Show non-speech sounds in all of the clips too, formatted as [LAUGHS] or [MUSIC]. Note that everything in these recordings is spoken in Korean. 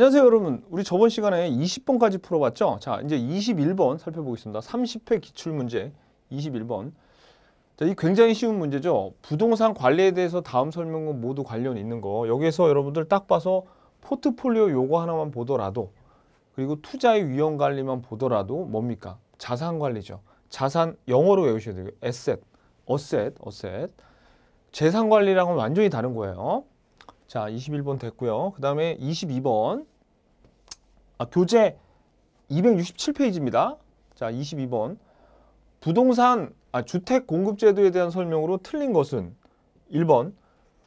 안녕하세요 여러분 우리 저번 시간에 20번까지 풀어봤죠 자 이제 21번 살펴보겠습니다 30회 기출문제 21번 자, 이 굉장히 쉬운 문제죠 부동산 관리에 대해서 다음 설명은 모두 관련 있는 거 여기에서 여러분들 딱 봐서 포트폴리오 요거 하나만 보더라도 그리고 투자의 위험 관리만 보더라도 뭡니까 자산 관리죠 자산 영어로 외우셔야 돼요 에셋 어셋 어셋 재산 관리랑은 완전히 다른 거예요 자, 21번 됐고요. 그 다음에 22번. 아, 교재 267페이지입니다. 자, 22번. 부동산 아, 주택 공급 제도에 대한 설명으로 틀린 것은 1번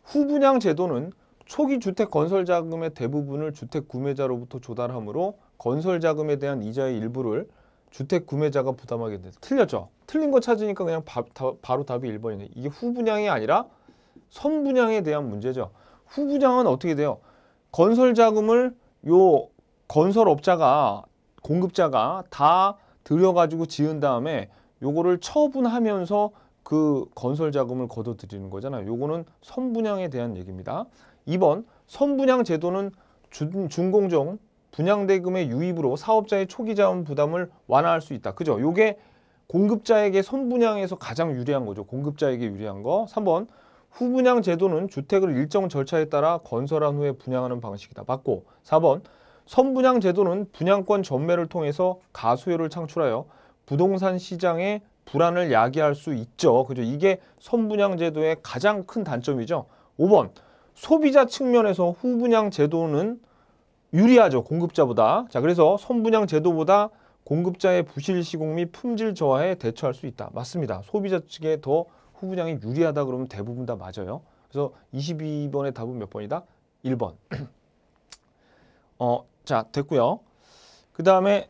후분양 제도는 초기 주택 건설 자금의 대부분을 주택 구매자로부터 조달하므로 건설 자금에 대한 이자의 일부를 주택 구매자가 부담하게 된다. 틀렸죠? 틀린 거 찾으니까 그냥 바, 로 답이 1번이네. 이게 후분양이 아니라 선분양에 대한 문제죠. 후분양은 어떻게 돼요? 건설 자금을 요 건설업자가 공급자가 다 들여가지고 지은 다음에 요거를 처분하면서 그 건설 자금을 거둬들이는 거잖아요. 요거는 선분양에 대한 얘기입니다. 2번 선분양 제도는 준, 공정 분양대금의 유입으로 사업자의 초기 자원 부담을 완화할 수 있다. 그죠? 요게 공급자에게 선분양에서 가장 유리한 거죠. 공급자에게 유리한 거. 3번 후분양 제도는 주택을 일정 절차에 따라 건설한 후에 분양하는 방식이다. 맞고 4번 선분양 제도는 분양권 전매를 통해서 가수요를 창출하여 부동산 시장의 불안을 야기할 수 있죠. 그죠? 이게 선분양 제도의 가장 큰 단점이죠. 5번 소비자 측면에서 후분양 제도는 유리하죠. 공급자보다. 자, 그래서 선분양 제도보다 공급자의 부실 시공 및 품질 저하에 대처할 수 있다. 맞습니다. 소비자 측에 더 후분양이 유리하다 그러면 대부분 다 맞아요. 그래서 22번의 답은 몇 번이다? 1번. 어, 자, 됐고요. 그 다음에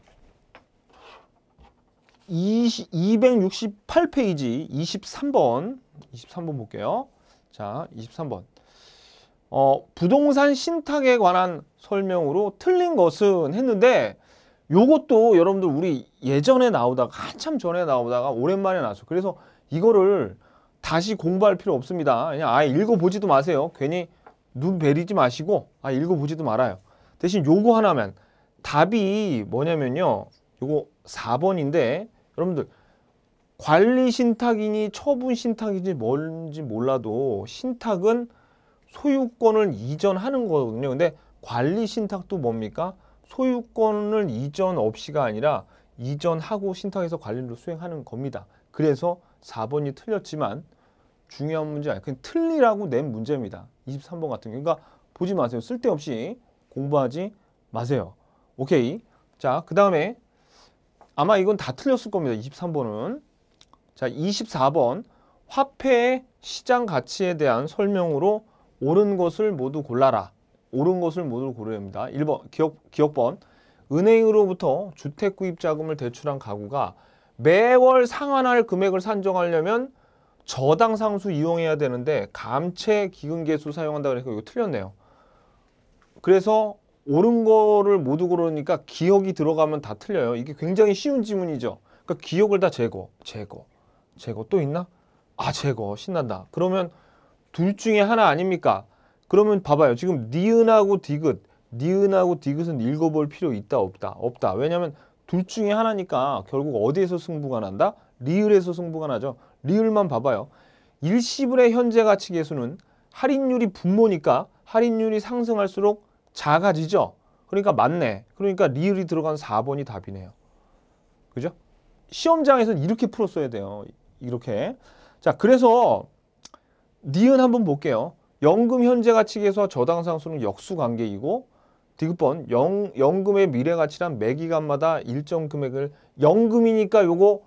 268페이지 23번 23번 볼게요. 자, 23번. 어, 부동산 신탁에 관한 설명으로 틀린 것은 했는데 요것도 여러분들 우리 예전에 나오다가 한참 전에 나오다가 오랜만에 나왔어. 그래서 이거를 다시 공부할 필요 없습니다. 그냥 아예 읽어보지도 마세요. 괜히 눈 베리지 마시고 아 읽어보지도 말아요. 대신 요거 하나만 답이 뭐냐면요. 요거 4번인데 여러분들 관리 신탁이니 처분 신탁인지 뭔지 몰라도 신탁은 소유권을 이전하는 거거든요. 근데 관리 신탁도 뭡니까? 소유권을 이전 없이가 아니라 이전하고 신탁해서 관리를 수행하는 겁니다. 그래서 4번이 틀렸지만 중요한 문제 아니에요. 틀리라고 낸 문제입니다. 23번 같은 경우. 그러니까 보지 마세요. 쓸데없이 공부하지 마세요. 오케이. 자, 그 다음에 아마 이건 다 틀렸을 겁니다. 23번은. 자, 24번. 화폐의 시장 가치에 대한 설명으로 옳은 것을 모두 골라라. 옳은 것을 모두 고려야 합니다. 1번, 기억, 기억번. 은행으로부터 주택 구입 자금을 대출한 가구가 매월 상환할 금액을 산정하려면 저당 상수 이용해야 되는데 감채 기금계수 사용한다 고해서 이거 틀렸네요. 그래서 옳은 거를 모두 그러니까 기억이 들어가면 다 틀려요. 이게 굉장히 쉬운 지문이죠. 그러니까 기억을 다 제거, 제거, 제거 또 있나? 아 제거 신난다. 그러면 둘 중에 하나 아닙니까? 그러면 봐봐요. 지금 니은하고 디귿, 니은하고 디귿은 읽어볼 필요 있다 없다 없다. 왜냐하면 둘 중에 하나니까 결국 어디에서 승부가 난다? 리을에서 승부가 나죠. 리을만 봐봐요. 일시불의 현재 가치 계수는 할인율이 분모니까 할인율이 상승할수록 작아지죠. 그러니까 맞네. 그러니까 리을이 들어간 4번이 답이네요. 그죠? 시험장에서는 이렇게 풀었어야 돼요. 이렇게. 자, 그래서 니은 한번 볼게요. 연금 현재 가치에서 계 저당 상수는 역수 관계이고 디귿번 영, 연금의 미래 가치란 매기간마다 일정 금액을 연금이니까 요거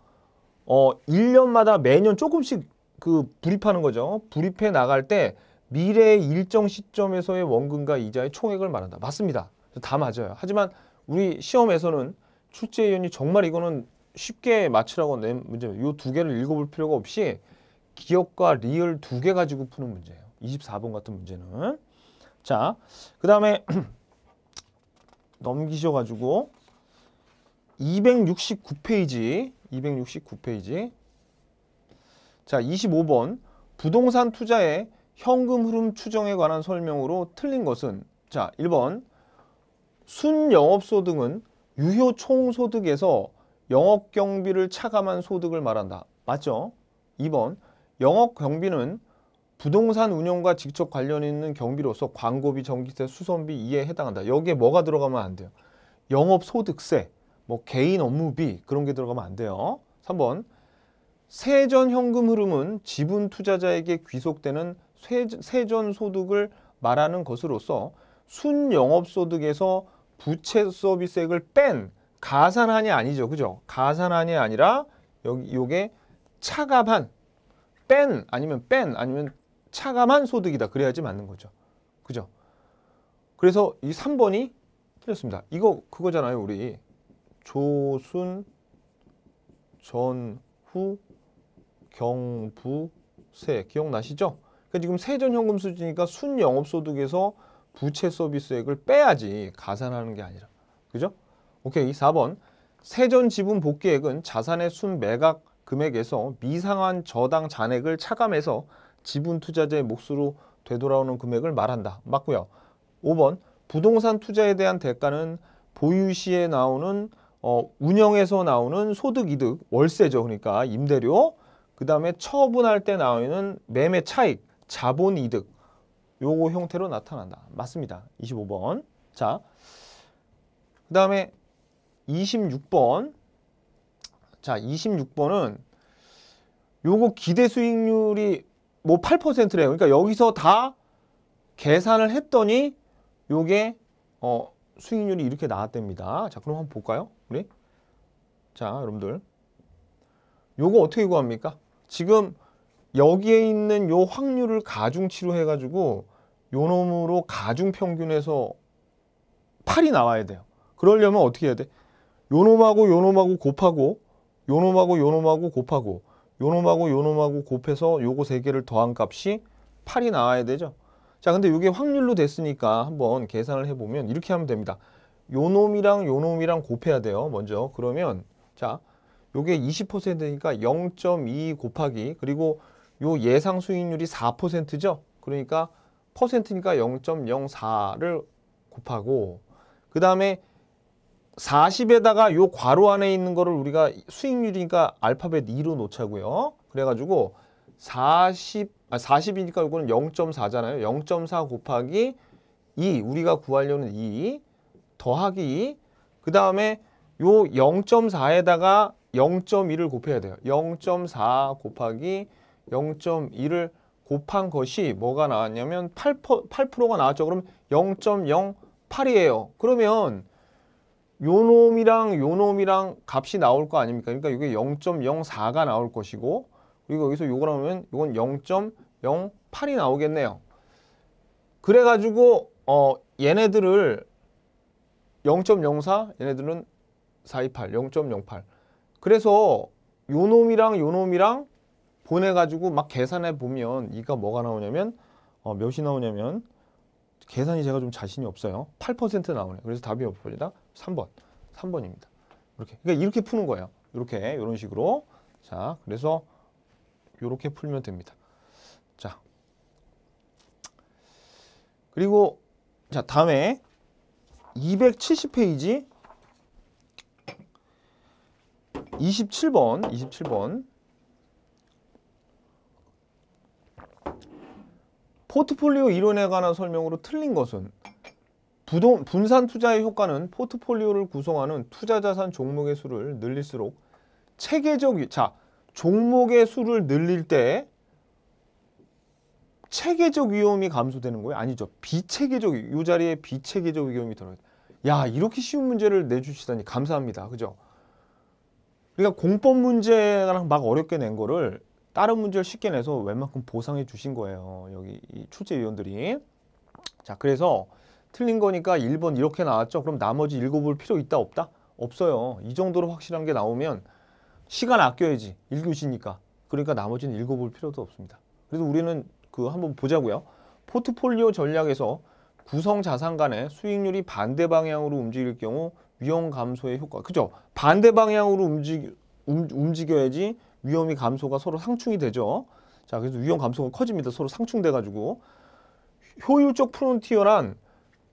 어 1년마다 매년 조금씩 그 불입하는 거죠. 불입해 나갈 때 미래의 일정 시점에서의 원금과 이자의 총액을 말한다. 맞습니다. 다 맞아요. 하지만 우리 시험에서는 출제위원이 정말 이거는 쉽게 맞추라고 낸 문제예요. 이두 개를 읽어볼 필요가 없이 기업과 리을 두 개 가지고 푸는 문제예요. 24번 같은 문제는. 자, 그 다음에 [CLEARS THROAT] 넘기셔가지고 269페이지, 269페이지. 자, 25번 부동산 투자에 현금 흐름 추정에 관한 설명으로 틀린 것은 자 1번 순영업소득은 유효 총소득에서 영업경비를 차감한 소득을 말한다. 맞죠? 2번 영업경비는 부동산 운영과 직접 관련 있는 경비로서 광고비, 전기세, 수선비 이에 해당한다. 여기에 뭐가 들어가면 안 돼요? 영업소득세, 뭐 개인 업무비 그런 게 들어가면 안 돼요. 3번 세전 현금 흐름은 지분 투자자에게 귀속되는 세전 소득을 말하는 것으로서 순영업소득에서 부채 서비스액을 뺀 가산한이 아니죠. 그죠? 가산한이 아니라 여기 요게 차감한 뺀 아니면 뺀 아니면 차감한 소득이다. 그래야지 맞는 거죠. 그죠? 그래서 이 3번이 틀렸습니다. 이거 그거잖아요. 우리 조순 전후 경부세 기억나시죠? 그러니까 지금 세전현금 수이니까 순영업소득에서 부채 서비스액을 빼야지 가산하는 게 아니라. 그죠? 오케이. 4번. 세전 지분 복귀액은 자산의 순 매각 금액에서 미상한 저당 잔액을 차감해서 지분 투자자의 몫으로 되돌아오는 금액을 말한다. 맞고요. 5번. 부동산 투자에 대한 대가는 보유 시에 나오는 어, 운영에서 나오는 소득 이득 월세죠. 그러니까 임대료 그다음에 처분할 때 나오는 매매 차익 자본 이득 요거 형태로 나타난다. 맞습니다. 25번. 자, 그 다음에 26번. 자, 26번은 요거 기대 수익률이 뭐 8%래요. 그러니까 여기서 다 계산을 했더니 요게 어, 수익률이 이렇게 나왔답니다. 자, 그럼 한번 볼까요? 우리? 자, 여러분들. 요거 어떻게 구합니까? 지금 여기에 있는 요 확률을 가중치로 해가지고 요 놈으로 가중평균해서 8이 나와야 돼요. 그러려면 어떻게 해야 돼? 요 놈하고 요 놈하고 곱하고 요 놈하고 요 놈하고 곱하고 요 놈하고 요 놈하고 곱해서 요거 세 개를 더한 값이 8이 나와야 되죠. 자, 근데 요게 확률로 됐으니까 한번 계산을 해보면 이렇게 하면 됩니다. 요 놈이랑 요 놈이랑 곱해야 돼요. 먼저 그러면 자, 요게 20%니까 0.2 곱하기 그리고 요 예상 수익률이 4%죠. 그러니까 퍼센트니까 0.04를 곱하고 그 다음에 40에다가 요 괄호 안에 있는 거를 우리가 수익률이니까 알파벳 2로 놓자고요. 그래가지고 40, 아 40이니까 이거는 0.4잖아요. 0.4 곱하기 2 우리가 구하려는 2 더하기 그 다음에 요 0.4에다가 0 1을 곱해야 돼요. 0.4 곱하기 0 1을 곱한 것이 뭐가 나왔냐면 8%, 8%가 나왔죠. 그럼 0.08이에요. 그러면 요 놈이랑 요 놈이랑 값이 나올 거 아닙니까? 그러니까 이게 0.04가 나올 것이고 그리고 여기서 요거 나오면 이건 0.08이 나오겠네요. 그래가지고 어 얘네들을 0.04 얘네들은 428, 0.08 그래서 요 놈이랑 요 놈이랑 보내가지고 막 계산해 보면 이가 뭐가 나오냐면 어, 몇이 나오냐면 계산이 제가 좀 자신이 없어요. 8% 나오네. 그래서 답이 없습니다. 3번. 3번입니다. 이렇게. 그러니까 이렇게 푸는 거예요. 이렇게 이런 식으로. 자, 그래서 이렇게 풀면 됩니다. 자. 그리고 자, 다음에 270페이지 27번, 27번 포트폴리오 이론에 관한 설명으로 틀린 것은 부동, 분산 투자의 효과는 포트폴리오를 구성하는 투자 자산 종목의 수를 늘릴수록 체계적 자 종목의 수를 늘릴 때 체계적 위험이 감소되는 거예요? 아니죠. 비체계적 이 자리에 비체계적 위험이 들어요. 야 이렇게 쉬운 문제를 내주시다니 감사합니다. 그죠? 그러니까 공법 문제랑 막 어렵게 낸 거를 다른 문제를 쉽게 내서 웬만큼 보상해 주신 거예요. 여기 이 출제위원들이. 자, 그래서 틀린 거니까 1번 이렇게 나왔죠. 그럼 나머지 읽어볼 필요 있다 없다? 없어요. 이 정도로 확실한 게 나오면 시간 아껴야지. 1교시니까. 그러니까 나머지는 읽어볼 필요도 없습니다. 그래서 우리는 그 한번 보자고요. 포트폴리오 전략에서 구성 자산 간의 수익률이 반대 방향으로 움직일 경우 위험 감소의 효과. 그죠? 반대 방향으로 움직, 움직여야지 위험이 감소가 서로 상충이 되죠. 자, 그래서 위험 감소가 커집니다. 서로 상충돼가지고. 효율적 프론티어란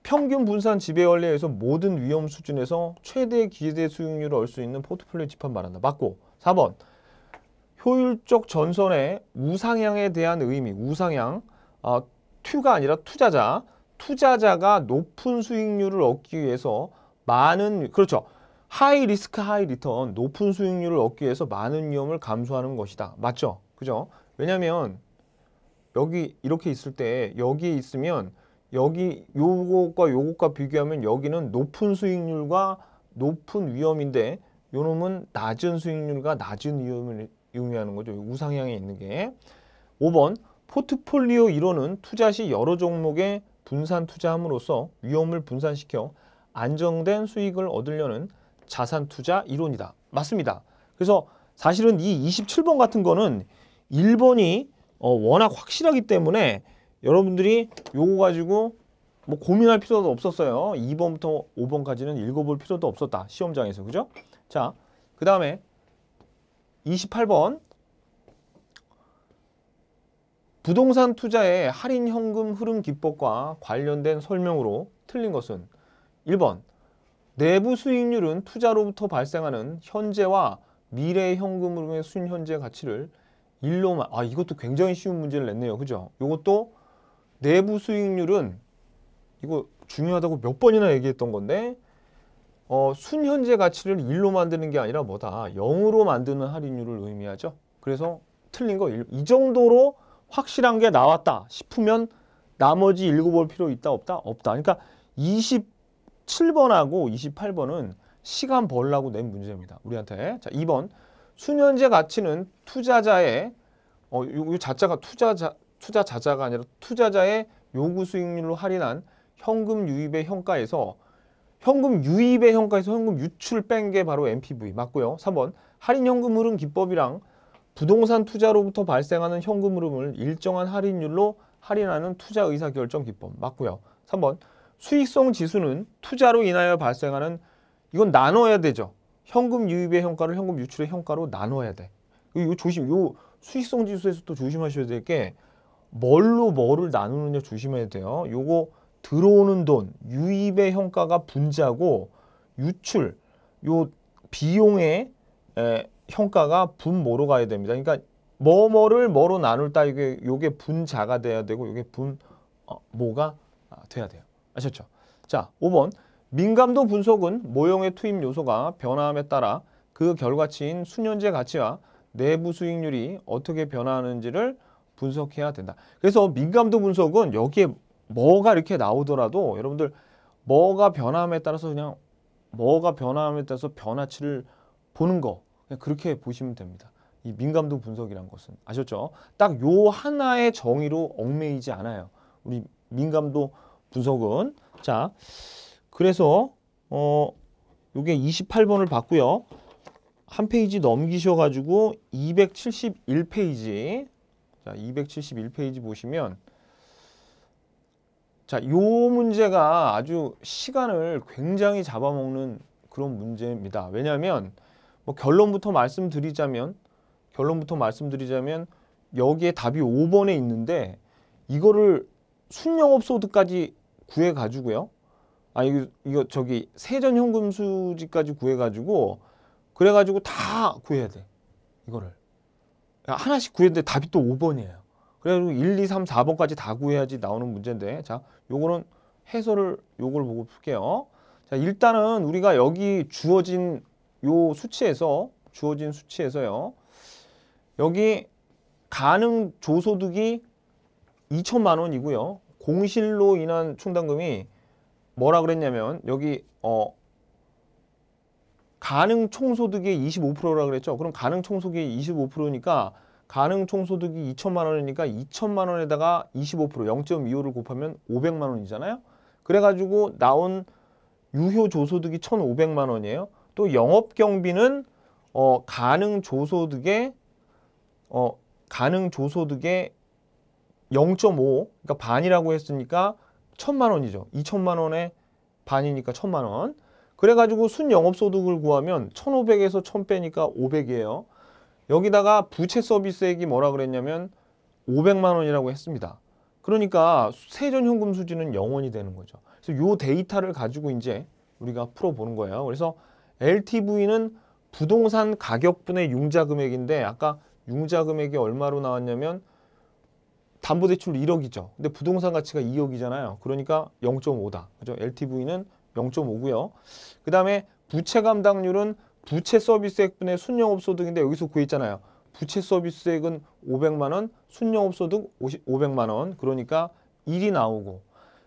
평균 분산 지배 원리에 서 모든 위험 수준에서 최대 기대 수익률을 얻을 수 있는 포트폴리오 집합 말한다. 맞고. 4번. 효율적 전선의 우상향에 대한 의미. 우상향. 아, 투가 아니라 투자자. 투자자가 높은 수익률을 얻기 위해서 많은 그렇죠. 하이 리스크 하이 리턴 높은 수익률을 얻기 위해서 많은 위험을 감수하는 것이다. 맞죠? 그죠? 왜냐면 여기 이렇게 있을 때 여기에 있으면 여기 요것과 요것과 비교하면 여기는 높은 수익률과 높은 위험인데 요놈은 낮은 수익률과 낮은 위험을 의미하는 거죠. 우상향에 있는 게. 5번 포트폴리오 이론은 투자 시 여러 종목에 분산 투자함으로써 위험을 분산시켜 안정된 수익을 얻으려는 자산 투자 이론이다. 맞습니다. 그래서 사실은 이 27번 같은 거는 1번이 어, 워낙 확실하기 때문에 여러분들이 요거 가지고 뭐 고민할 필요도 없었어요. 2번부터 5번까지는 읽어볼 필요도 없었다. 시험장에서. 그죠? 자, 그 다음에 28번 부동산 투자의 할인 현금 흐름 기법과 관련된 설명으로 틀린 것은 1번 내부 수익률은 투자로부터 발생하는 현재와 미래의 현금으로의 순현재 가치를 1로만 아 이것도 굉장히 쉬운 문제를 냈네요. 그죠? 이것도 내부 수익률은 이거 중요하다고 몇 번이나 얘기했던 건데 어, 순현재 가치를 1로 만드는 게 아니라 뭐다 0으로 만드는 할인율을 의미하죠. 그래서 틀린 거 이 정도로 확실한 게 나왔다 싶으면 나머지 읽어볼 필요 있다 없다? 없다. 그러니까 20 7번하고 28번은 시간 벌라고 낸 문제입니다. 우리한테. 자, 2번. 수년제 가치는 투자자의 어, 요, 요 자자가 투자자 투자 자자가 아니라 투자자의 요구 수익률로 할인한 현금 유입의 형가에서 현금 유입의 형가에서 현금 유출 뺀 게 바로 MPV 맞고요. 3번. 할인 현금 흐름 기법이랑 부동산 투자로부터 발생하는 현금 흐름을 일정한 할인율로 할인하는 투자 의사결정 기법 맞고요. 3번 수익성 지수는 투자로 인하여 발생하는 이건 나눠야 되죠. 현금 유입의 형가를 현금 유출의 형가로 나눠야 돼. 이거 조심, 요 수익성 지수에서 또 조심하셔야 될 게 뭘로 뭐를 나누느냐 조심해야 돼요. 요거 들어오는 돈, 유입의 형가가 분자고 유출, 요 비용의 에, 형가가 분모로 가야 됩니다. 그러니까 뭐뭐를 뭐로 나눌 다 이게 요게 분자가 돼야 되고 요게 분모가 어, 아, 돼야 돼요. 아셨죠? 자, 5번 민감도 분석은 모형의 투입 요소가 변화함에 따라 그 결과치인 수년제 가치와 내부 수익률이 어떻게 변화하는지를 분석해야 된다. 그래서 민감도 분석은 여기에 뭐가 이렇게 나오더라도 여러분들 뭐가 변화함에 따라서 그냥 뭐가 변화함에 따라서 변화치를 보는 거 그냥 그렇게 보시면 됩니다. 이 민감도 분석이란 것은 아셨죠? 딱 요 하나의 정의로 얽매이지 않아요. 우리 민감도 분석은 자 그래서 어 요게 28번을 봤고요. 한 페이지 넘기셔 가지고 271페이지 자 271페이지 보시면 자요 문제가 아주 시간을 굉장히 잡아먹는 그런 문제입니다. 왜냐하면 뭐 결론부터 말씀드리자면 결론부터 말씀드리자면 여기에 답이 5번에 있는데 이거를 순영업 소득까지 구해가지고요. 아 이거, 이거 저기 세전 현금 수지까지 구해가지고 그래가지고 다 구해야 돼. 이거를. 하나씩 구해는 돼. 답이 또 5번이에요. 그래가지고 1, 2, 3, 4번까지 다 구해야지 나오는 문제인데 자 요거는 해설을 요걸 보고 풀게요. 자 일단은 우리가 여기 주어진 요 수치에서 주어진 수치에서요. 여기 가능 조소득이 2천만 원이고요. 공실로 인한 충당금이 뭐라 그랬냐면 여기 어 가능 총소득의 25%라 그랬죠. 그럼 가능 총소득의 25%니까 가능 총소득이 2천만 원이니까 2천만 원에다가 25% 0.25를 곱하면 500만 원이잖아요. 그래가지고 나온 유효 조소득이 1,500만 원이에요. 또 영업 경비는 어 가능 조소득의 어 가능 조소득의 0.5 그러니까 반이라고 했으니까 1 천만 원이죠. 2천만 원에 반이니까 1 천만 원. 그래가지고 순영업소득을 구하면 1,500에서 1,000 빼니까 500이에요. 여기다가 부채 서비스액이 뭐라 그랬냐면 500만 원이라고 했습니다. 그러니까 세전 현금 수지는 0원이 되는 거죠. 그래서 요 데이터를 가지고 이제 우리가 풀어보는 거예요. 그래서 LTV는 부동산 가격분의 융자 금액인데 아까 융자 금액이 얼마로 나왔냐면 담보대출 1억이죠. 근데 부동산 가치가 2억이잖아요. 그러니까 0.5다. 그죠? LTV는 0.5고요. 그 다음에 부채 감당률은 부채 서비스액분의 순영업소득인데 여기서 구했잖아요. 부채 서비스액은 500만 원, 순영업소득 50, 0 0만 원. 그러니까 1이 나오고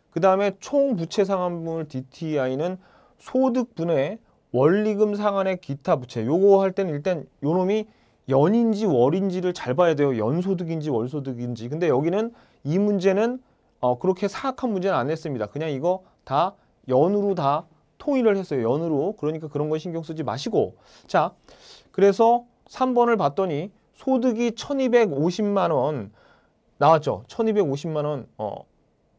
그 다음에 총 부채 상환분을 DTI는 소득분의 원리금 상환의 기타 부채 요거 할 때는 일단 요놈이 연인지 월인지를 잘 봐야 돼요. 연소득인지 월소득인지. 근데 여기는 이 문제는 어, 그렇게 사악한 문제는 안 했습니다. 그냥 이거 다 연으로 다 통일을 했어요. 연으로. 그러니까 그런 건 신경 쓰지 마시고. 자, 그래서 3번을 봤더니 소득이 1250만 원 나왔죠. 1250만 원 어,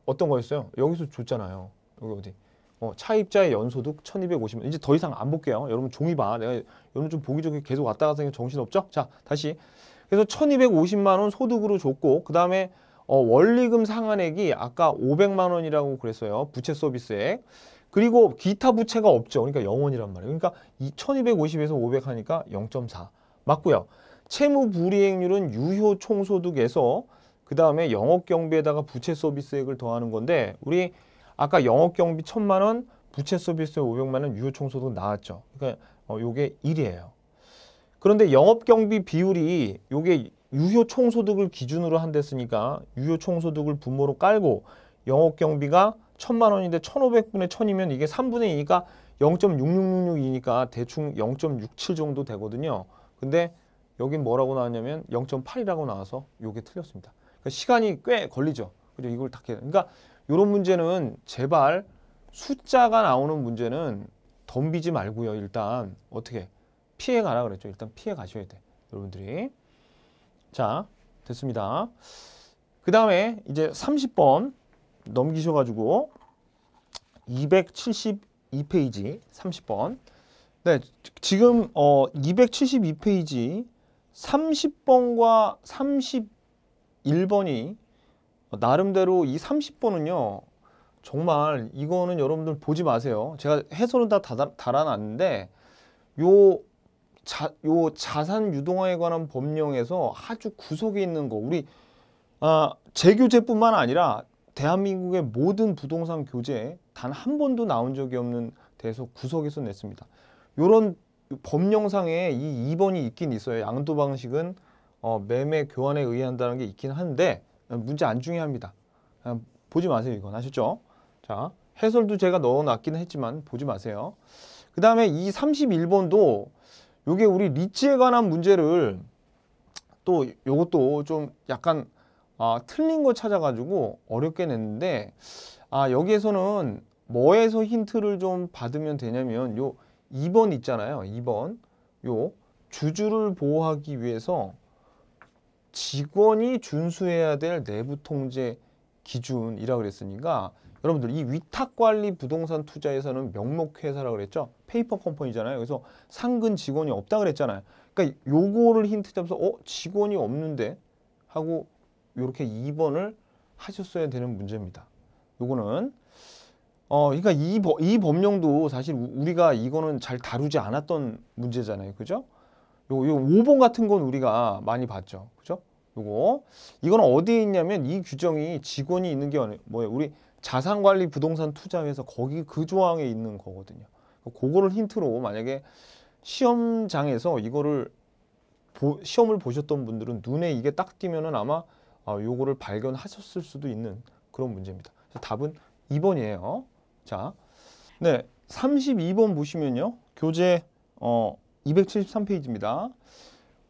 어떤 거였어요? 여기서 줬잖아요. 여기 어디? 어, 차입자의 연소득 1250원. 이제 더 이상 안 볼게요. 여러분 종이 봐. 내가 여러분 좀 보기 좋게 계속 왔다 갔다 하니까 정신없죠? 자, 다시. 그래서 1250만 원 소득으로 줬고 그다음에 어, 원리금 상한액이 아까 500만 원이라고 그랬어요. 부채 서비스액. 그리고 기타 부채가 없죠. 그러니까 0원이란 말이에요. 그러니까 2250에서 500 하니까 0.4. 맞고요. 채무 불이행률은 유효 총소득에서 그다음에 영업 경비에다가 부채 서비스액을 더하는 건데 우리 아까 영업 경비 천만 원, 부채 서비스 5 0 0만 원, 유효 총소득 나왔죠. 그러니까 어, 요게 일이에요 그런데 영업 경비 비율이 요게 유효 총소득을 기준으로 한댔으니까 유효 총소득을 분모로 깔고 영업 경비가 천만 원인데 천오백 분의천이면 이게 삼분의이가 영점육육육육이니까 대충 영점육 정도 되거든요. 근데 여긴 뭐라고 나왔냐면 0.8이라고 나와서 요게 틀렸습니다. 그러니까 시간이 꽤 걸리죠. 그죠? 이걸 다 깨. 그러니까 이런 문제는 제발 숫자가 나오는 문제는 덤비지 말고요. 일단 어떻게 피해 가라 그랬죠. 일단 피해 가셔야 돼. 여러분들이. 자, 됐습니다. 그 다음에 이제 30번 넘기셔가지고 272페이지 30번 네, 지금 어 272페이지 30번과 31번이 어, 나름대로 이 30번은요. 정말 이거는 여러분들 보지 마세요. 제가 해설은 다 달아놨는데 요, 자, 요 자산 유동화에 관한 법령에서 아주 구석에 있는 거 우리 아, 재교제뿐만 아니라 대한민국의 모든 부동산 교재에 단한 번도 나온 적이 없는 대해서 구석에서 냈습니다. 요런 법령상에 이 2번이 있긴 있어요. 양도 방식은 어, 매매 교환에 의한다는 게 있긴 한데 어, 문제 안 중요합니다. 어, 보지 마세요 이건 아셨죠? 자 해설도 제가 넣어놨기는 했지만 보지 마세요. 그 다음에 이 31번도 요게 우리 리치에 관한 문제를 또 요것도 좀 약간 아, 틀린 거 찾아가지고 어렵게 냈는데 아 여기에서는 뭐에서 힌트를 좀 받으면 되냐면 요 2번 있잖아요. 2번 요 주주를 보호하기 위해서 직원이 준수해야 될 내부 통제 기준이라고 그랬으니까 여러분들 이 위탁관리 부동산 투자에서는 명목회사라고 그랬죠? 페이퍼 컴퍼니잖아요. 그래서 상근 직원이 없다 그랬잖아요. 그러니까 요거를 힌트 잡아서 어? 직원이 없는데? 하고 이렇게 2번을 하셨어야 되는 문제입니다. 요거는 어 그러니까 이, 이 법령도 사실 우리가 이거는 잘 다루지 않았던 문제잖아요. 그죠? 요, 요 5번 같은 건 우리가 많이 봤죠. 그죠? 요거 이건 어디에 있냐면 이 규정이 직원이 있는 게아니에요뭐 우리 자산관리 부동산 투자에서 거기 그 조항에 있는 거거든요. 그거를 힌트로 만약에 시험장에서 이거를 보, 시험을 보셨던 분들은 눈에 이게 딱 띄면은 아마 아, 요거를 발견하셨을 수도 있는 그런 문제입니다. 답은 2번이에요. 자, 네, 32번 보시면요. 교재 어, 273페이지입니다.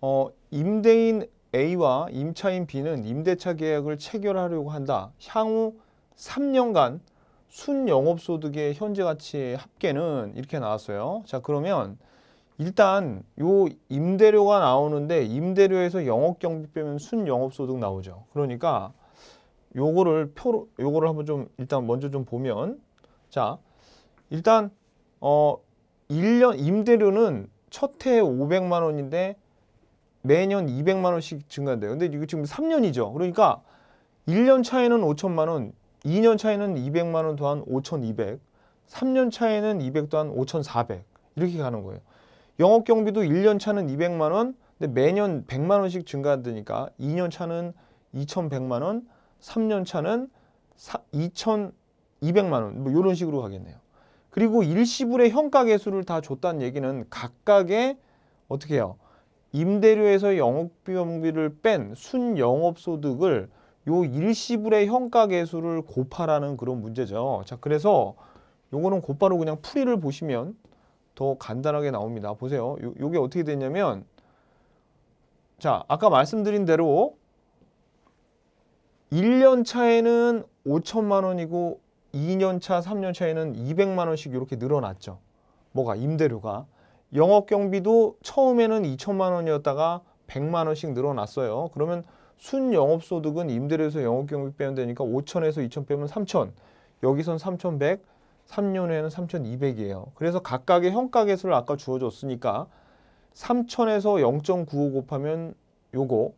어, 임대인 A와 임차인 B는 임대차 계약을 체결하려고 한다. 향후 3년간 순영업소득의 현재 가치의 합계는 이렇게 나왔어요. 자 그러면 일단 요 임대료가 나오는데 임대료에서 영업경비 빼면 순영업소득 나오죠. 그러니까 요거를 표로 요거를 한번 좀 일단 먼저 좀 보면 자 일단 어 1년 임대료는 첫 해에 500만 원인데 매년 200만 원씩 증가한대요. 근데 이거 지금 3년이죠. 그러니까 1년 차에는 5천만 원, 2년 차에는 200만 원 더한 5,200, 3년 차에는 200 더한 5,400 이렇게 가는 거예요. 영업 경비도 1년 차는 200만 원, 근데 매년 100만 원씩 증가한다니까 2년 차는 2,100만 원, 3년 차는 2,200만 원, 뭐 이런 식으로 가겠네요. 그리고 일시불의 현가 개수를다 줬다는 얘기는 각각의 어떻게 해요? 임대료에서 영업비용비를 뺀 순영업소득을 요 일시불의 현가계수를 곱하라는 그런 문제죠. 자, 그래서 요거는 곧바로 그냥 풀이를 보시면 더 간단하게 나옵니다. 보세요. 요, 요게 어떻게 되냐면 자, 아까 말씀드린 대로 1년 차에는 5천만 원이고 2년 차, 3년 차에는 200만 원씩 이렇게 늘어났죠. 뭐가 임대료가. 영업 경비도 처음에는 2천만 원이었다가 100만 원씩 늘어났어요. 그러면 순 영업 소득은 임대료에서 영업 경비 빼면 되니까 5천에서 2천 빼면 3천. 여기선 3,100, 3년 에는 3,200이에요. 그래서 각각의 현가계수를 아까 주어줬으니까 3천에서0.95 곱하면 요거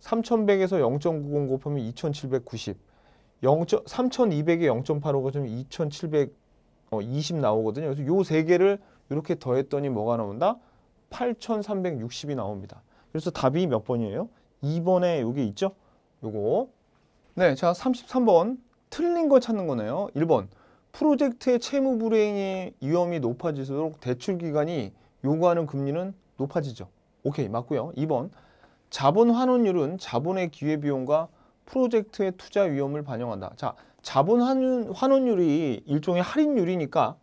3,100에서 0.90 곱하면 2,790 3,200에 0.85 곱하면 2,720 어, 나오거든요. 그래서 요 세 개를 이렇게 더했더니 뭐가 나온다? 8,360이 나옵니다. 그래서 답이 몇 번이에요? 2번에 여기 있죠? 요거. 네, 자 33번 틀린 거 찾는 거네요. 1번 프로젝트의 채무 불행의 위험이 높아질수록 대출 기간이 요구하는 금리는 높아지죠. 오케이, 맞고요. 2번 자본 환원율은 자본의 기회비용과 프로젝트의 투자 위험을 반영한다. 자, 자본 환 환원율이 일종의 할인율이니까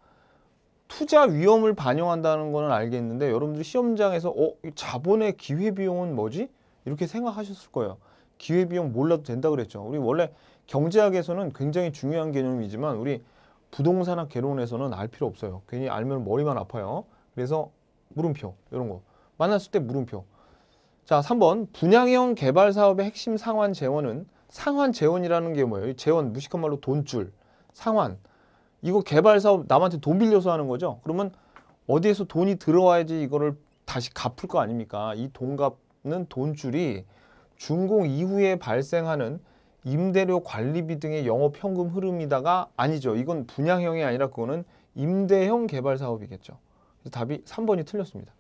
투자 위험을 반영한다는 거는 알겠는데 여러분들 시험장에서 어 자본의 기회비용은 뭐지? 이렇게 생각하셨을 거예요. 기회비용 몰라도 된다 그랬죠. 우리 원래 경제학에서는 굉장히 중요한 개념이지만 우리 부동산학 개론에서는 알 필요 없어요. 괜히 알면 머리만 아파요. 그래서 물음표 이런 거 만났을 때 물음표 자 3번 분양형 개발 사업의 핵심 상환 재원은 상환 재원이라는 게 뭐예요? 재원 무식한 말로 돈줄 상환 이거 개발 사업 남한테 돈 빌려서 하는 거죠. 그러면 어디에서 돈이 들어와야지 이거를 다시 갚을 거 아닙니까? 이 돈 갚는 돈줄이 준공 이후에 발생하는 임대료 관리비 등의 영업 현금 흐름이다가 아니죠. 이건 분양형이 아니라 그거는 임대형 개발 사업이겠죠. 답이 3번이 틀렸습니다.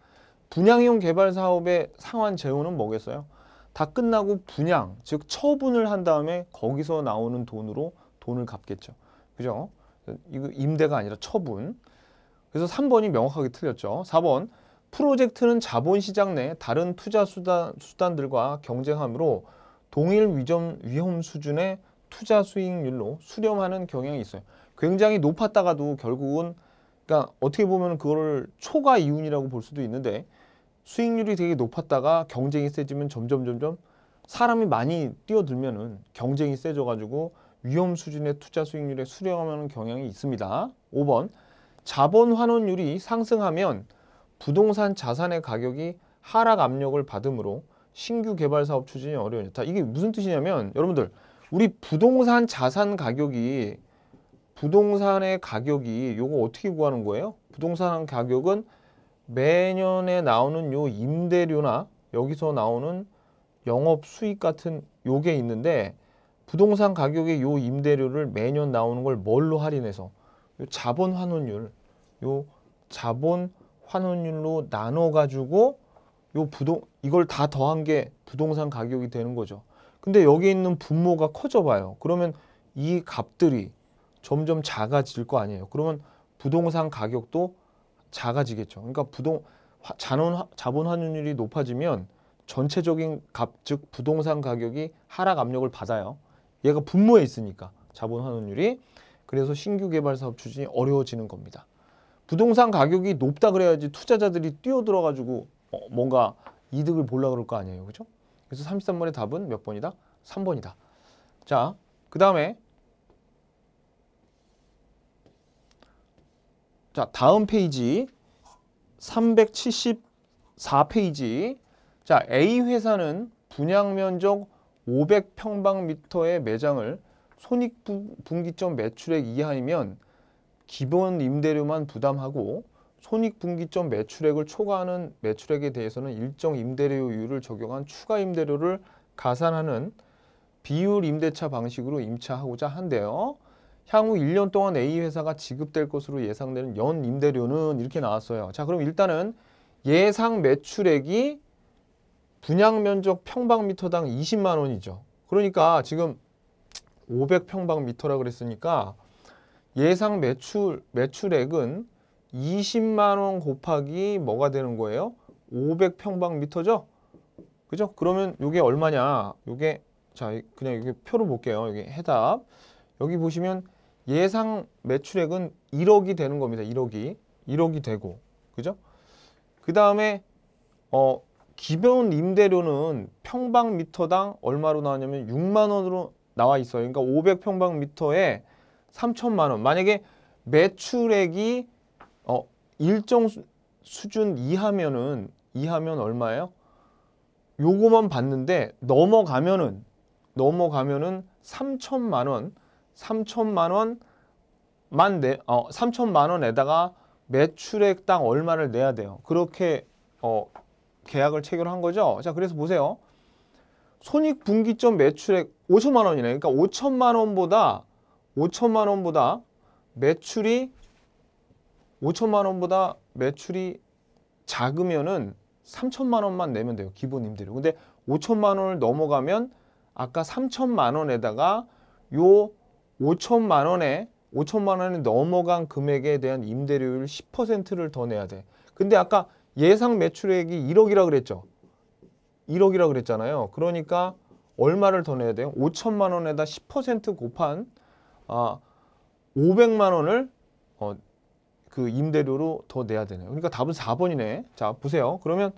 분양형 개발 사업의 상환 재원은 뭐겠어요? 다 끝나고 분양, 즉 처분을 한 다음에 거기서 나오는 돈으로 돈을 갚겠죠. 그죠? 이거 임대가 아니라 처분. 그래서 3번이 명확하게 틀렸죠. 4번 프로젝트는 자본시장 내 다른 투자 수단, 수단들과 경쟁하므로 동일 위점, 위험 수준의 투자 수익률로 수렴하는 경향이 있어요. 굉장히 높았다가도 결국은 그러니까 어떻게 보면 그거를 초과 이윤이라고 볼 수도 있는데 수익률이 되게 높았다가 경쟁이 세지면 점점 점점 사람이 많이 뛰어들면 경쟁이 세져가지고 위험 수준의 투자 수익률에 수렴하는 경향이 있습니다. 5번 자본 환원율이 상승하면 부동산 자산의 가격이 하락 압력을 받으므로 신규 개발 사업 추진이 어려워졌다. 이게 무슨 뜻이냐면 여러분들 우리 부동산 자산 가격이 부동산의 가격이 요거 어떻게 구하는 거예요? 부동산 가격은 매년에 나오는 요 임대료나 여기서 나오는 영업 수익 같은 요게 있는데 부동산 가격의 요 임대료를 매년 나오는 걸 뭘로 할인해서 요 자본 환원율, 요 자본 환원율로 나눠 가지고 요 부동 이걸 다 더한 게 부동산 가격이 되는 거죠. 근데 여기 있는 분모가 커져 봐요. 그러면 이 값들이 점점 작아질 거 아니에요. 그러면 부동산 가격도 작아지겠죠. 그러니까 부동 자본 자본 환율이 높아지면 전체적인 값 즉 부동산 가격이 하락 압력을 받아요. 얘가 분모에 있으니까 자본 환원율이 그래서 신규 개발 사업 추진이 어려워지는 겁니다. 부동산 가격이 높다 그래야지 투자자들이 뛰어들어 가지고 어, 뭔가 이득을 보려 그럴 거 아니에요. 그죠? 그래서 33번의 답은 몇 번이다? 3번이다. 자, 그다음에 자, 다음 페이지 374페이지. 자, A 회사는 분양 면적 500평방미터의 매장을 손익분기점 매출액 이하이면 기본 임대료만 부담하고 손익분기점 매출액을 초과하는 매출액에 대해서는 일정 임대료율을 적용한 추가 임대료를 가산하는 비율 임대차 방식으로 임차하고자 한데요. 향후 1년 동안 A 회사가 지급될 것으로 예상되는 연 임대료는 이렇게 나왔어요. 자, 그럼 일단은 예상 매출액이 분양 면적 평방미터당 20만 원이죠. 그러니까 지금 500평방미터라 그랬으니까 예상 매출 매출액은 20만 원 곱하기 뭐가 되는 거예요? 500평방미터죠? 그죠? 그러면 이게 얼마냐? 이게 자, 그냥 이게 표로 볼게요. 여기 해답. 여기 보시면 예상 매출액은 1억이 되는 겁니다. 1억이. 1억이 되고. 그죠? 그 다음에 어 기본 임대료는 평방미터당 얼마로 나왔냐면 6만 원으로 나와 있어요. 그러니까 500평방미터에 3천만 원. 만약에 매출액이 어, 일정 수준 이하면은 이하면 얼마예요? 요거만 봤는데 넘어가면은 넘어가면은 3천만 원, 3천만 원만 내, 어, 3천만 원에다가 매출액당 얼마를 내야 돼요. 그렇게 어, 계약을 체결한 거죠. 자, 그래서 보세요. 손익분기점 매출액 5천만 원이네. 그러니까 5천만 원보다 5천만 원보다 매출이 5천만 원보다 매출이 작으면은 3천만 원만 내면 돼요. 기본 임대료. 근데 5천만 원을 넘어가면 아까 3천만 원에다가 요 5천만 원에 5천만 원이 넘어간 금액에 대한 임대료율 10%를 더 내야 돼. 근데 아까 예상 매출액이 1억이라 그랬죠. 1억이라 그랬잖아요. 그러니까 얼마를 더 내야 돼요? 5천만 원에다 10% 곱한 아, 500만 원을 어, 그 임대료로 더 내야 되네요. 그러니까 답은 4번이네. 자, 보세요. 그러면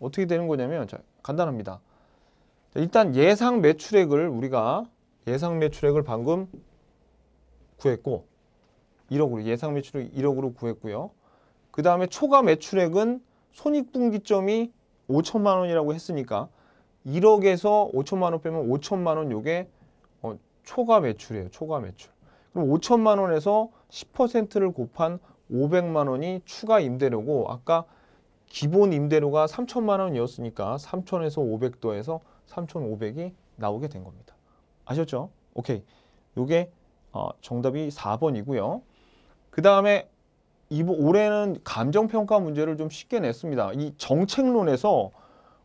어떻게 되는 거냐면 자, 간단합니다. 자, 일단 예상 매출액을 우리가 예상 매출액을 방금 구했고 1억으로 예상 매출을 1억으로 구했고요. 그 다음에 초과 매출액은 손익분기점이 5천만 원이라고 했으니까 1억에서 5천만 원 빼면 5천만 원 요게 어, 초과 매출이에요. 초과 매출. 그럼 5천만 원에서 10%를 곱한 500만 원이 추가 임대료고 아까 기본 임대료가 3천만 원이었으니까 3천에서 500도에서 3,500이 나오게 된 겁니다. 아셨죠? 오케이. 요게 어, 정답이 4번이고요. 그 다음에 이번 올해는 감정평가 문제를 좀 쉽게 냈습니다. 이 정책론에서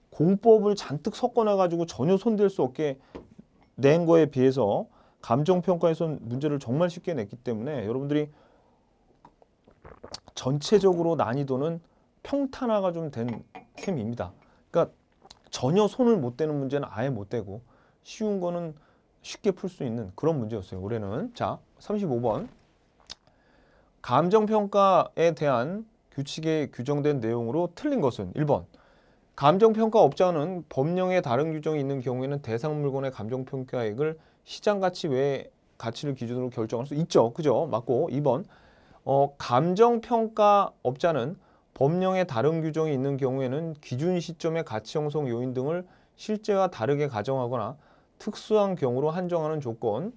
공법을 잔뜩 섞어내가지고 전혀 손댈 수 없게 낸 거에 비해서 감정평가에선 문제를 정말 쉽게 냈기 때문에 여러분들이 전체적으로 난이도는 평탄화가 좀 된 셈입니다. 그러니까 전혀 손을 못 대는 문제는 아예 못 대고 쉬운 거는 쉽게 풀 수 있는 그런 문제였어요. 올해는. 자, 35번. 감정평가에 대한 규칙에 규정된 내용으로 틀린 것은 1번 감정평가 업자는 법령에 다른 규정이 있는 경우에는 대상 물건의 감정평가액을 시장가치 외 가치를 기준으로 결정할 수 있죠. 그죠? 맞고 2번 어, 감정평가 업자는 법령에 다른 규정이 있는 경우에는 기준 시점의 가치 형성 요인 등을 실제와 다르게 가정하거나 특수한 경우로 한정하는 조건을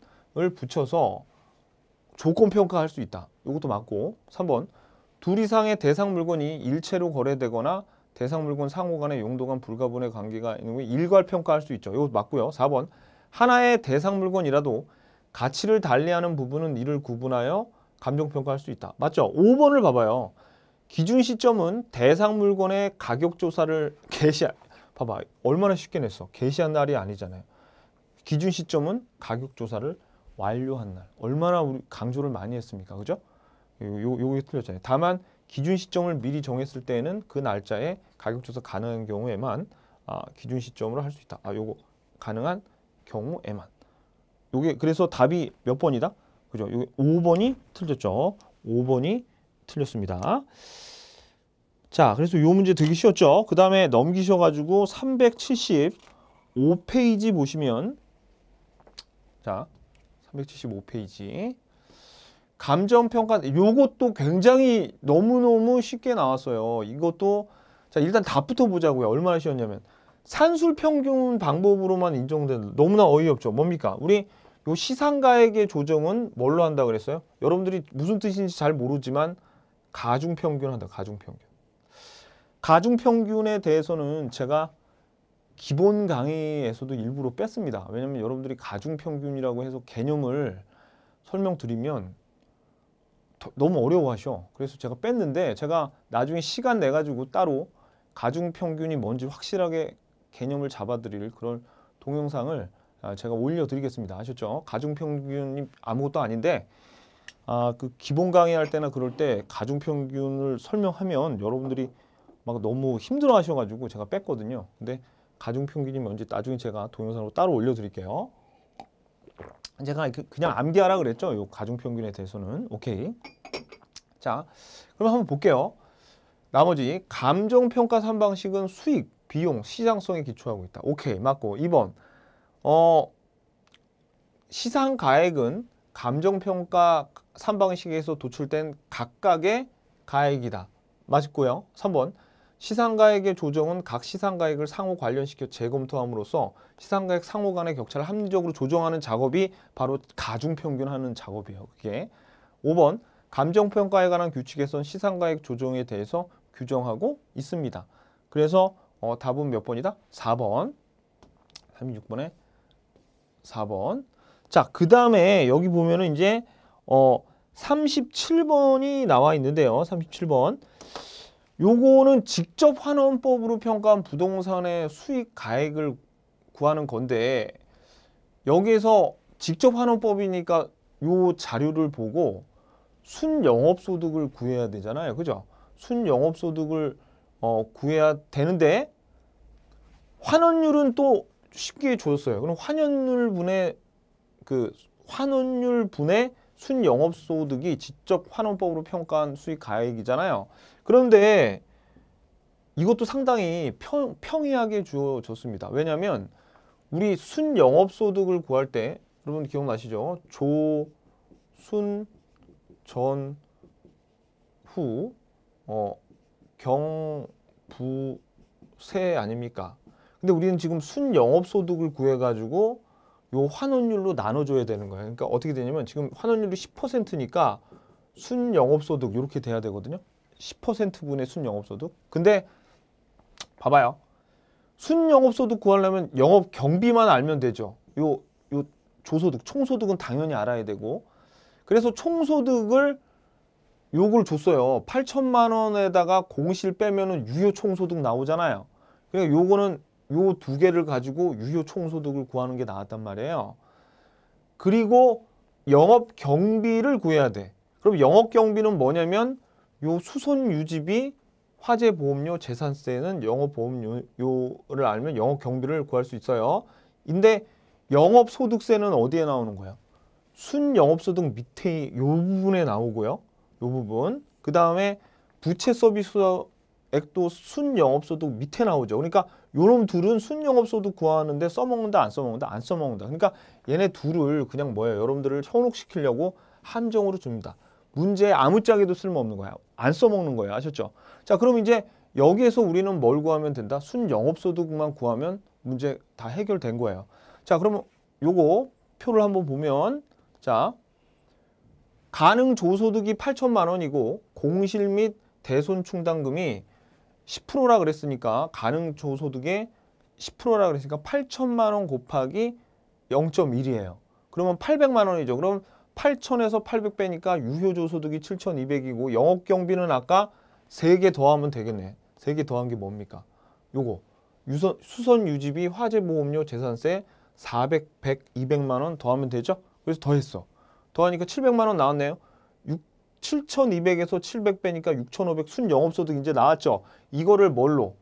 붙여서 조건 평가할 수 있다. 이것도 맞고 3번 둘 이상의 대상 물건이 일체로 거래되거나 대상 물건 상호 간의 용도 간 불가분의 관계가 있는 거 일괄 평가할 수 있죠. 이거 맞고요. 4번 하나의 대상 물건이라도 가치를 달리하는 부분은 이를 구분하여 감정 평가할 수 있다. 맞죠? 5번을 봐봐요. 기준 시점은 대상 물건의 가격 조사를 개시할 [LAUGHS] 봐봐 얼마나 쉽게 냈어. 개시한 날이 아니잖아요. 기준 시점은 가격 조사를 완료한 날 얼마나 우리 강조를 많이 했습니까 그죠 요, 요게 틀렸잖아요 다만 기준 시점을 미리 정했을 때에는 그 날짜에 가격 조사 가능한 경우에만 아, 기준 시점으로 할 수 있다 아 요거 가능한 경우에만 요게 그래서 답이 몇 번이다 그죠 요게 5번이 틀렸죠 5번이 틀렸습니다 자 그래서 요 문제 되게 쉬웠죠 그 다음에 넘기셔가지고 375페이지 보시면 자 375페이지. 감정평가, 요것도 굉장히 너무너무 쉽게 나왔어요. 이것도, 자, 일단 답부터 보자고요. 얼마나 쉬웠냐면. 산술평균 방법으로만 인정된, 너무나 어이없죠. 뭡니까? 우리 요 시상가액의 조정은 뭘로 한다 그랬어요? 여러분들이 무슨 뜻인지 잘 모르지만, 가중평균 한다, 가중평균. 가중평균에 대해서는 제가 기본 강의에서도 일부러 뺐습니다. 왜냐면 여러분들이 가중평균이라고 해서 개념을 설명드리면 너무 어려워하셔. 그래서 제가 뺐는데 제가 나중에 시간 내가지고 따로 가중평균이 뭔지 확실하게 개념을 잡아드릴 그런 동영상을 아, 제가 올려드리겠습니다. 아셨죠? 가중평균이 아무것도 아닌데 아, 그 기본 강의할 때나 그럴 때 가중평균을 설명하면 여러분들이 막 너무 힘들어 하셔가지고 제가 뺐거든요. 근데 가중 평균이 뭔지 나중에 제가 동영상으로 따로 올려드릴게요. 제가 그, 그냥 암기하라 그랬죠. 요 가중 평균에 대해서는 오케이. 자, 그럼 한번 볼게요. 나머지 감정 평가 3방식은 수익, 비용, 시장성에 기초하고 있다. 오케이, 맞고 2번. 어 시상 가액은 감정 평가 3방식에서 도출된 각각의 가액이다. 맞고요. 3번. 시상가액의 조정은 각 시상가액을 상호 관련시켜 재검토함으로써 시상가액 상호 간의 격차를 합리적으로 조정하는 작업이 바로 가중평균하는 작업이에요. 그게 5번 감정평가에 관한 규칙에선 시상가액 조정에 대해서 규정하고 있습니다. 그래서 어, 답은 몇 번이다? 4번 36번에 4번 자, 그 다음에 여기 보면은 이제 어 37번이 나와 있는데요. 37번 요거는 직접 환원법으로 평가한 부동산의 수익 가액을 구하는 건데 여기에서 직접 환원법이니까 요 자료를 보고 순영업소득을 구해야 되잖아요. 그죠? 순영업소득을 어, 구해야 되는데 환원율은 또 쉽게 줬어요. 그럼 환원율 분의 그 환원율 분의 순영업소득이 직접 환원법으로 평가한 수익 가액이잖아요. 그런데 이것도 상당히 평, 평이하게 주어졌습니다. 왜냐하면 우리 순영업소득을 구할 때 여러분 기억나시죠? 조, 순, 전, 후, 어, 경, 부, 세 아닙니까? 근데 우리는 지금 순영업소득을 구해가지고 요 환원율로 나눠줘야 되는 거예요. 그러니까 어떻게 되냐면 지금 환원율이 10%니까 순영업소득 이렇게 돼야 되거든요. 10%분의 순영업소득? 근데 봐봐요. 순영업소득 구하려면 영업 경비만 알면 되죠. 요, 요 조소득, 총소득은 당연히 알아야 되고 그래서 총소득을 요걸 줬어요. 8천만 원에다가 공실 빼면 은 유효 총소득 나오잖아요. 그러니까 요거는 요 두 개를 가지고 유효 총소득을 구하는 게 나왔단 말이에요. 그리고 영업 경비를 구해야 돼. 그럼 영업 경비는 뭐냐면 요 수손 유지비 화재 보험료 재산세는 영업 보험료를 알면 영업 경비를 구할 수 있어요. 근데 영업 소득세는 어디에 나오는 거야? 순 영업 소득 밑에 요 부분에 나오고요. 요 부분. 그다음에 부채 서비스 액도 순영업소득 밑에 나오죠. 그러니까 요런 둘은 순영업소득 구하는데 써먹는다 안 써먹는다 안 써먹는다. 그러니까 얘네 둘을 그냥 뭐예요. 여러분들을 현혹시키려고 함정으로 줍니다. 문제에 아무짝에도 쓸모없는 거야. 안 써먹는 거야. 아셨죠? 자, 그럼 이제 여기에서 우리는 뭘 구하면 된다? 순영업소득만 구하면 문제 다 해결된 거예요. 자, 그러면 요거 표를 한번 보면 자, 가능 조소득이 8천만 원이고 공실 및 대손 충당금이 10%라 그랬으니까 가능 조소득의 10%라 그랬으니까 8천만 원 곱하기 0.1이에요. 그러면 800만 원이죠. 그럼 8천에서 800배니까 유효조 소득이 7,200이고 영업 경비는 아까 3개 더하면 되겠네. 3개 더한 게 뭡니까? 요거. 유선, 수선 유지비, 화재 보험료, 재산세 400, 100, 200만 원 더하면 되죠? 그래서 더했어. 더하니까 700만 원 나왔네요. 6, 7,200에서 700배니까 6,500 순영업소득 이제 나왔죠? 이거를 뭘로?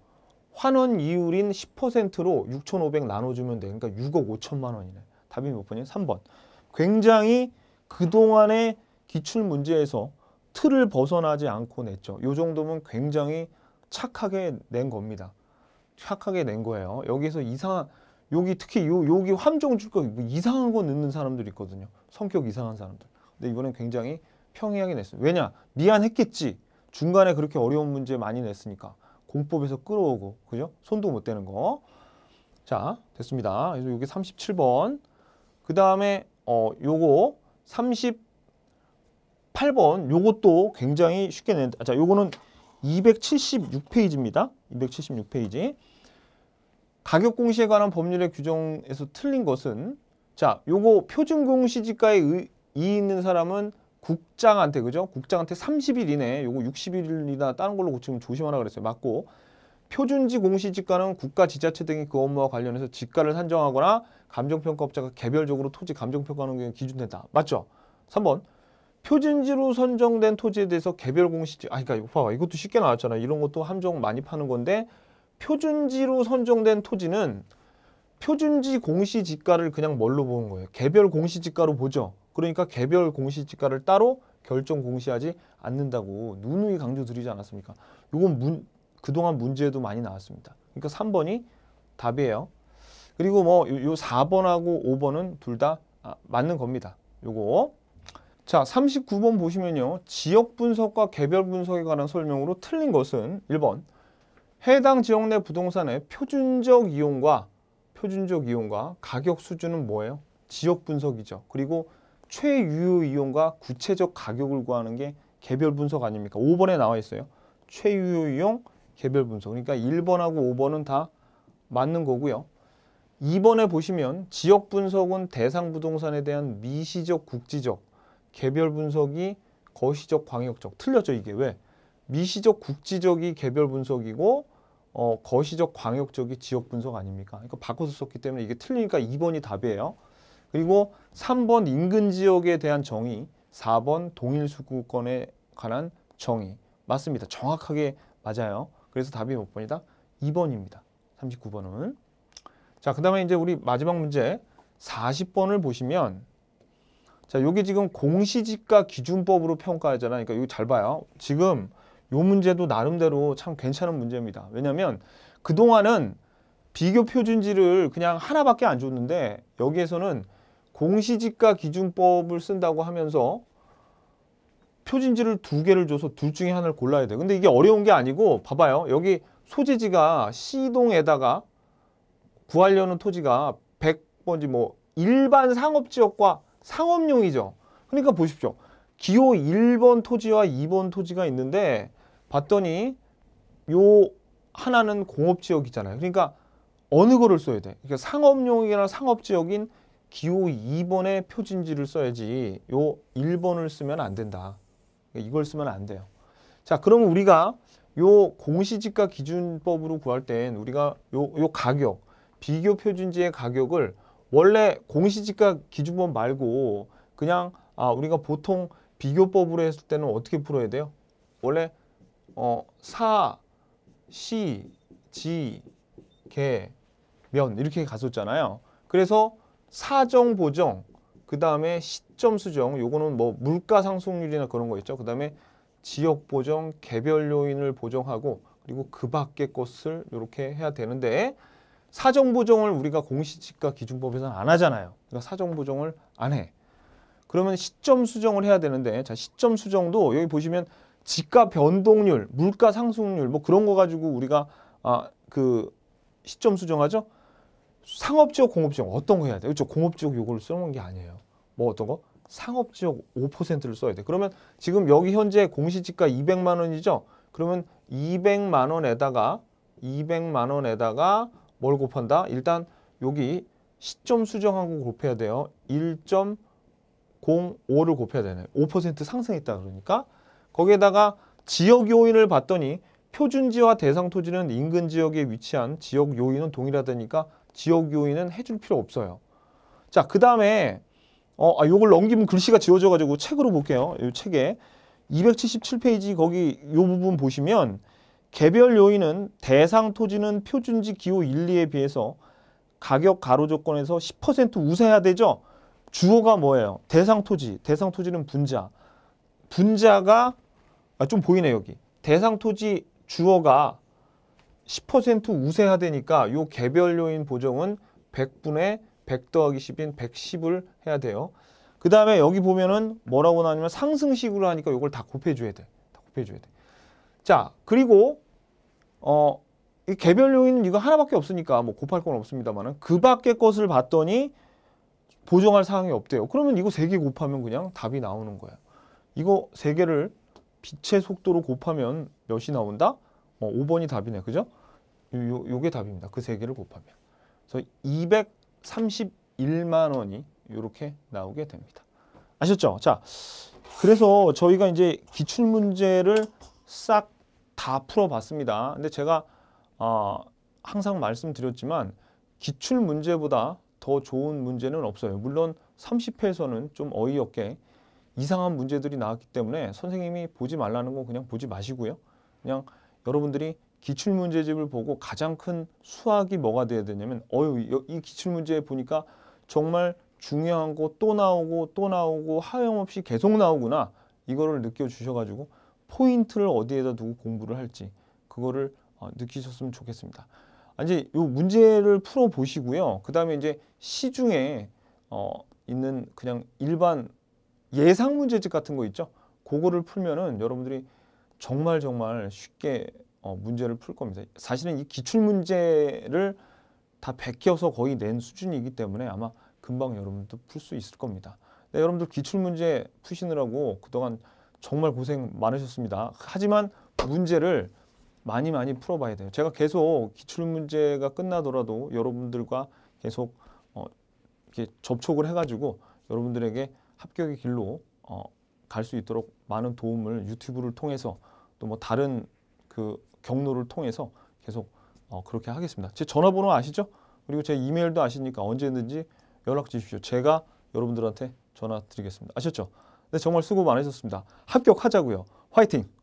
환원 이율인 10%로 6,500 나눠주면 되니까 그러니까 6억 5천만 원이네. 답이 몇 번이에요? 3번. 굉장히 그동안의 기출 문제에서 틀을 벗어나지 않고 냈죠. 이 정도면 굉장히 착하게 낸 겁니다. 착하게 낸 거예요. 여기서 이상한 여기 특히 요 여기 함정 줄거 뭐 이상한 거 넣는 사람들 있거든요. 성격 이상한 사람들. 근데 이번엔 굉장히 평이하게 냈어요. 왜냐? 미안했겠지. 중간에 그렇게 어려운 문제 많이 냈으니까 공법에서 끌어오고 그죠? 손도 못 대는 거. 자, 됐습니다. 그래서 여기 37번. 그다음에 어 요거 38번 요것도 굉장히 쉽게 낸 자, 요거는 276페이지입니다. 276페이지. 가격 공시에 관한 법률의 규정에서 틀린 것은 자, 요거 표준 공시지가에 이 있는 사람은 국장한테 그죠? 국장한테 30일 이내에 요거 60일이나 다른 걸로 고치면 조심하라 그랬어요. 맞고 표준지 공시지가는 국가 지자체 등이 그 업무와 관련해서 지가를 산정하거나 감정평가업자가 개별적으로 토지 감정평가하는 경우 기준된다. 맞죠? 3번 표준지로 선정된 토지에 대해서 개별 공시지 아 그러니까 봐봐 이것도 쉽게 나왔잖아. 이런 것도 함정 많이 파는 건데 표준지로 선정된 토지는 표준지 공시지가를 그냥 뭘로 보는 거예요? 개별 공시지가로 보죠. 그러니까 개별 공시지가를 따로 결정 공시하지 않는다고 누누이 강조드리지 않았습니까? 이건 문, 그동안 문제에도 많이 나왔습니다. 그러니까 3번이 답이에요. 그리고 뭐요 4번하고 5번은 둘다 아, 맞는 겁니다. 요거. 자, 39번 보시면요. 지역 분석과 개별 분석에 관한 설명으로 틀린 것은 1번. 해당 지역 내 부동산의 표준적 이용과 표준적 이용과 가격 수준은 뭐예요? 지역 분석이죠. 그리고 최유효 이용과 구체적 가격을 구하는 게 개별 분석 아닙니까? 5번에 나와 있어요. 최유효 이용, 개별 분석. 그러니까 1번하고 5번은 다 맞는 거고요. 2번에 보시면 지역 분석은 대상 부동산에 대한 미시적, 국지적, 개별 분석이 거시적, 광역적. 틀렸죠, 이게 왜? 미시적, 국지적이 개별 분석이고 어, 거시적, 광역적이 지역 분석 아닙니까? 이거 그러니까 바꿔서 썼기 때문에 이게 틀리니까 2번이 답이에요. 그리고 3번 인근 지역에 대한 정의, 4번 동일 수구권에 관한 정의. 맞습니다. 정확하게 맞아요. 그래서 답이 몇 번이다? 2번입니다. 39번은. 자, 그 다음에 이제 우리 마지막 문제 40번을 보시면 자, 요게 지금 공시지가 기준법으로 평가하잖아 그러니까 이거 잘 봐요. 지금 요 문제도 나름대로 참 괜찮은 문제입니다. 왜냐면 그동안은 비교 표준지를 그냥 하나밖에 안 줬는데 여기에서는 공시지가 기준법을 쓴다고 하면서 표진지를 두 개를 줘서 둘 중에 하나를 골라야 돼요. 근데 이게 어려운 게 아니고 봐봐요. 여기 소재지가 시동에다가 구하려는 토지가 100번지 뭐 일반 상업지역과 상업용이죠. 그러니까 보십시오. 기호 1번 토지와 2번 토지가 있는데 봤더니 요 하나는 공업지역이잖아요. 그러니까 어느 거를 써야 돼? 그러니까 상업용이나 상업지역인 기호 2번의 표진지를 써야지 요 1번을 쓰면 안 된다. 그러니까 이걸 쓰면 안 돼요. 자, 그러면 우리가 요 공시지가 기준법으로 구할 땐 우리가 요, 요 가격, 비교 표준지의 가격을 원래 공시지가 기준법 말고 그냥 아, 우리가 보통 비교법으로 했을 때는 어떻게 풀어야 돼요? 원래 어, 사, 시, 지, 개, 면 이렇게 갔었잖아요. 그래서 사정, 보정, 그 다음에 시, 시점 수정, 요거는 뭐 물가 상승률이나 그런 거 있죠. 그다음에 지역 보정, 개별 요인을 보정하고 그리고 그 밖의 것을 이렇게 해야 되는데 사정 보정을 우리가 공시지가 기준법에서는 안 하잖아요. 그러니까 사정 보정을 안 해. 그러면 시점 수정을 해야 되는데 자 시점 수정도 여기 보시면 지가 변동률, 물가 상승률 뭐 그런 거 가지고 우리가 아 그 시점 수정하죠. 상업지역, 공업지역 어떤 거 해야 돼요? 그렇죠. 공업지역 요거를 써놓은 게 아니에요. 뭐 어떤 거? 상업지역 5%를 써야 돼. 그러면 지금 여기 현재 공시지가 200만 원이죠? 그러면 200만 원에다가 200만 원에다가 뭘 곱한다? 일단 여기 시점 수정하고 곱해야 돼요. 1.05를 곱해야 되네. 5% 상승했다 그러니까 거기에다가 지역 요인을 봤더니 표준지와 대상 토지는 인근 지역에 위치한 지역 요인은 동일하다니까 지역 요인은 해줄 필요 없어요. 자, 그 다음에 어, 아, 요걸 넘기면 글씨가 지워져가지고 책으로 볼게요. 요 책에 277페이지 거기 요 부분 보시면 개별 요인은 대상 토지는 표준지 기호 1, 2에 비해서 가격 가로 조건에서 10% 우세해야 되죠. 주어가 뭐예요? 대상 토지. 대상 토지는 분자. 분자가 아, 좀 보이네 여기. 대상 토지 주어가 10% 우세하되니까 요 개별 요인 보정은 100분의 100 더하기 10인 110을 해야 돼요. 그 다음에 여기 보면은 뭐라고 나냐면 상승식으로 하니까 이걸 다 곱해줘야 돼. 다 곱해줘야 돼. 자, 그리고 어, 이 개별 요인은 이거 하나밖에 없으니까 뭐 곱할 건 없습니다만 그 밖의 것을 봤더니 보정할 사항이 없대요. 그러면 이거 세 개 곱하면 그냥 답이 나오는 거야. 이거 세개를 빛의 속도로 곱하면 몇이 나온다? 어, 뭐 5번이 답이네. 그죠? 요, 요, 게 답입니다. 그 세개를 곱하면. 그래서 200 31만 원이 이렇게 나오게 됩니다. 아셨죠? 자, 그래서 저희가 이제 기출 문제를 싹 다 풀어봤습니다. 근데 제가 어, 항상 말씀드렸지만 기출 문제보다 더 좋은 문제는 없어요. 물론 30회에서는 좀 어이없게 이상한 문제들이 나왔기 때문에 선생님이 보지 말라는 건 그냥 보지 마시고요. 그냥 여러분들이 기출문제집을 보고 가장 큰 수학이 뭐가 돼야 되냐면 어유 이 기출문제 보니까 정말 중요한 거 또 나오고 또 나오고 하염없이 계속 나오구나 이거를 느껴주셔가지고 포인트를 어디에다 두고 공부를 할지 그거를 어, 느끼셨으면 좋겠습니다. 아, 이제 이 문제를 풀어보시고요. 그 다음에 이제 시중에 어, 있는 그냥 일반 예상 문제집 같은 거 있죠. 그거를 풀면은 여러분들이 정말 정말 쉽게 어, 문제를 풀 겁니다. 사실은 이 기출 문제를 다 베껴서 거의 낸 수준이기 때문에 아마 금방 여러분도 풀 수 있을 겁니다. 네, 여러분들 기출 문제 푸시느라고 그동안 정말 고생 많으셨습니다. 하지만 문제를 많이 많이 풀어봐야 돼요. 제가 계속 기출 문제가 끝나더라도 여러분들과 계속 어, 이렇게 접촉을 해가지고 여러분들에게 합격의 길로 어, 갈수 있도록 많은 도움을 유튜브를 통해서 또 뭐 다른 그 경로를 통해서 계속 어, 그렇게 하겠습니다. 제 전화번호 아시죠? 그리고 제 이메일도 아시니까 언제든지 연락 주십시오. 제가 여러분들한테 전화 드리겠습니다. 아셨죠? 네, 정말 수고 많으셨습니다. 합격하자고요. 화이팅!